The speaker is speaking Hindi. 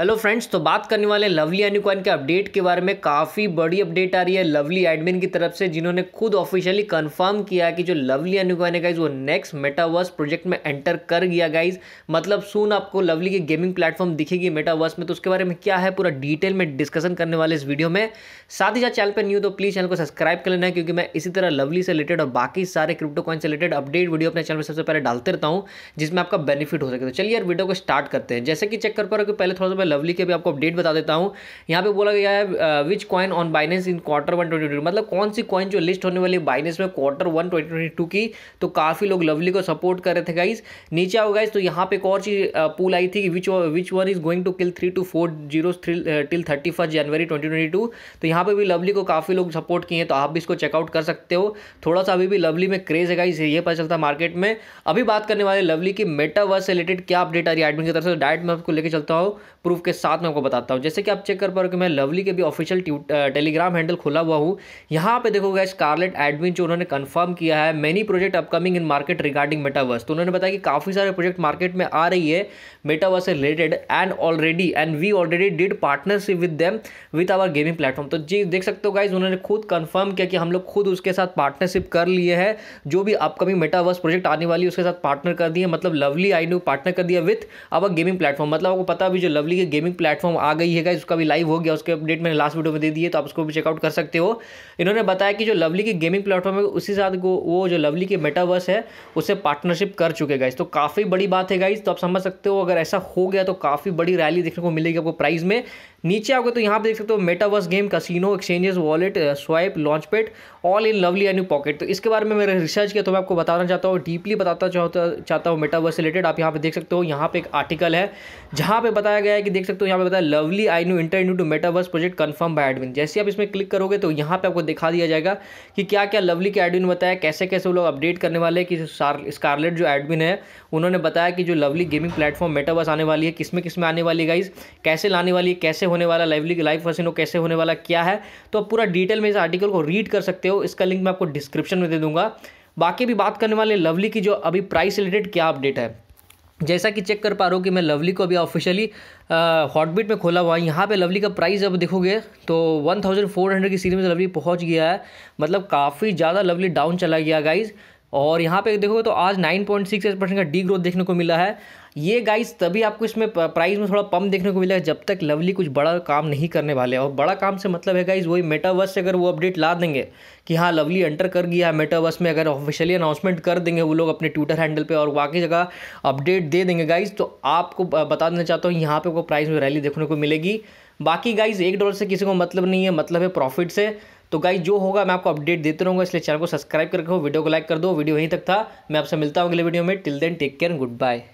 हेलो फ्रेंड्स तो बात करने वाले लवली एनिकॉइन के अपडेट के बारे में काफ़ी बड़ी अपडेट आ रही है लवली एडमिन की तरफ से जिन्होंने खुद ऑफिशियली कंफर्म किया कि जो लवली एनिकॉइन है गाइज वो नेक्स्ट मेटावर्स प्रोजेक्ट में एंटर कर गया गाइज मतलब सुन आपको लवली की गेमिंग प्लेटफॉर्म दिखेगी मेटावर्स में तो उसके बारे में क्या है पूरा डिटेल में डिस्कशन करने वाले इस वीडियो में साथ ही साथ चैनल पर न्यू तो प्लीज़ चैनल को सब्सक्राइब कर लेना है क्योंकि मैं इसी तरह लवली से रिलेटेड और बाकी सारे क्रिप्टो कॉइन से रिलेटेड अपडेट वीडियो अपने चैनल पर सबसे पहले डालते रहता हूँ जिसमें आपका बेनिफिट हो सके तो चलिए यार वीडियो को स्टार्ट करते हैं जैसे कि चेक कर पा रहे हो पहले थोड़ा सा मैं लवली के भी आपको अपडेट बता देता हूँ यहाँ पे बोला गया है which coin on Binance in quarter one twenty two मतलब कौन सी कॉइन जो लिस्ट होने वाली बाइनेंस में quarter one twenty twenty two की तो काफ़ी लोग लवली को सपोर्ट कर रहे थे गाइज नीचे आओ गाइज तो यहाँ पे एक और चीज़ पूल आई थी कि which which one is going to kill three two four zero till thirty first January twenty twenty two तो यहाँ पे भी लवली को काफ़ी लोग सपोर्ट किए हैं तो आप भी इसको चेकआउट कर सकते हो थोड़ा सा अभी भी लवली में क्रेज है गाइज ये पता चलता मार्केट में अभी बात करने वाले लवली की मेटावर्स रिलेटेड क्या अपडेट आ रही है एडमिन की तरफ से डायरेक्ट तो मैं आपको लेके चलता हूँ प्रूफ के साथ मैं आपको बताता हूँ जैसे कि आप चेक कर पा रहे हो कि मैं लवली के भी ऑफिशियल टेलीग्राम हैंडल खोला हुआ हूँ यहाँ पे देखो गैस कार्लेट एडमिन जो उन्होंने कन्फर्म किया है many project upcoming in market regarding metaverse तो उन्होंने बताया कि काफ़ी सारे प्रोजेक्ट मार्केट में आ रही है मेटावर्स से related and already and we already did partnership with them with our gaming platform तो जी देख सकते हो गाइज उन्होंने खुद कन्फर्म किया कि हम लोग खुद उसके साथ पार्टनरशिप कर लिए हैं जो भी अपकमिंग मेटावर्स प्रोजेक्ट आने वाली है उसके साथ पार्टनर कर दिए मतलब लवली आई न्यू पार्टनर कर दिया विथ अवर गेमिंग प्लेटफॉर्म मतलब आपको पता भी जो लवली ये गेमिंग प्लेटफॉर्म आ गई है उसका भी लाइव हो गया उसके अपडेट मैंने लास्ट वीडियो में दे दिए तो आप उसको भी चेकआउट कर सकते हो इन्होंने बताया कि जो लवली की गेमिंग प्लेटफॉर्म है उसी साथ वो जो लवली के मेटावर्स है उससे पार्टनरशिप कर चुके गाइज तो काफ़ी बड़ी बात है गाइज तो आप समझ सकते हो अगर ऐसा हो गया तो काफ़ी बड़ी रैली देखने को मिलेगी आपको प्राइज़ में नीचे आओगे तो यहाँ पे देख सकते हो metaverse game casino exchanges wallet swipe launchpad all in lovely and pocket तो इसके बारे में मैंने रिसर्च किया तो मैं आपको बताना चाहता हूँ डीपली बताता चाहता चाहता हूँ मेटावर्स रिलेटेड आप यहाँ पे देख सकते हो यहाँ पे एक आर्टिकल है जहाँ पे बताया गया है कि देख सकते हो यहाँ पे बताया lovely I new enter to metaverse project confirm by admin जैसे आप इसमें क्लिक करोगे तो यहाँ पे आपको दिखा दिया जाएगा कि क्या क्या लवली के एडमिन बताया कैसे कैसे वो लोग अपडेट करने वाले कि स्कारलेट जो एडमिन है उन्होंने बताया कि जो लवली गेमिंग प्लेटफॉर्म मेटावर्स आने वाली है किसमें किसमें किस में आने वाली गाइज कैसे लाने वाली है कैसे होने वाला लाइवली लाइव फसिनो कैसे होने वाला क्या है तो आप पूरा डिटेल में इस आर्टिकल को रीड कर सकते हो इसका लिंक मैं आपको डिस्क्रिप्शन में दे दूंगा बाकी भी बात करने वाले लवली की जो अभी प्राइस रिलेटेड क्या अपडेट है जैसा कि चेक कर पा रहा हूँ कि मैं लवली को अभी ऑफिशियली हॉटबिट में खोला हुआ है यहाँ पे लवली का प्राइस अब देखोगे तो 1400 की सीरीज में लवली तो पहुँच गया है मतलब काफ़ी ज़्यादा लवली डाउन चला गया गाइज़ और यहाँ पे देखोगे तो आज 9.68 परसेंट का डी ग्रोथ देखने को मिला है ये गाइस तभी आपको इसमें प्राइस में थोड़ा पम्प देखने को मिला है जब तक लवली कुछ बड़ा काम नहीं करने वाले और बड़ा काम से मतलब है गाइस वही मेटावर्स से अगर वो अपडेट ला देंगे कि हाँ लवली एंटर कर गया है मेटावर्स में अगर ऑफिशियली अनाउंसमेंट कर देंगे वो लोग अपने ट्विटर हैंडल पे और बाकी जगह अपडेट दे देंगे गाइज तो आपको बता देना चाहता हूँ यहाँ पर वो प्राइस में रैली देखने को मिलेगी बाकी गाइज एक डॉलर से किसी को मतलब नहीं है मतलब है प्रॉफिट से तो गाइज जो होगा मैं आपको अपडेट देते रहूँगा इसलिए चैनल को सब्सक्राइब कर वीडियो को लाइक कर दो वीडियो यहीं तक था मैं आपसे मिलता हूँ अगले वीडियो में till then take care good bye